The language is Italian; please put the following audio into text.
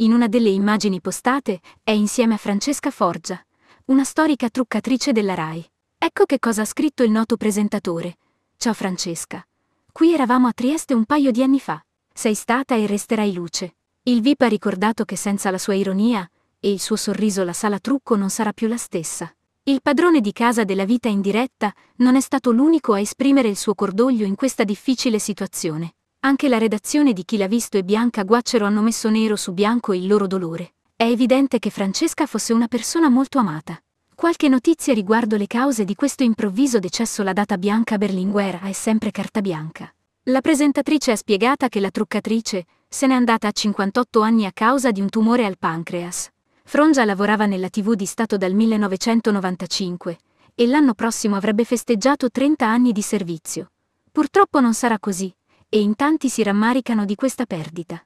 In una delle immagini postate è insieme a Francesca Forgia, una storica truccatrice della RAI. Ecco che cosa ha scritto il noto presentatore. Ciao Francesca. Qui eravamo a Trieste un paio di anni fa. Sei stata e resterai luce. Il VIP ha ricordato che senza la sua ironia e il suo sorriso la sala trucco non sarà più la stessa. Il padrone di casa della vita in diretta non è stato l'unico a esprimere il suo cordoglio in questa difficile situazione. Anche la redazione di Chi l'ha visto e Bianca Guaccero hanno messo nero su bianco il loro dolore. È evidente che Francesca fosse una persona molto amata. Qualche notizia riguardo le cause di questo improvviso decesso la data bianca berlinguera è sempre carta bianca. La presentatrice ha spiegato che la truccatrice se n'è andata a 58 anni a causa di un tumore al pancreas. Frongia lavorava nella TV di Stato dal 1995 e l'anno prossimo avrebbe festeggiato 30 anni di servizio. Purtroppo non sarà così, e in tanti si rammaricano di questa perdita.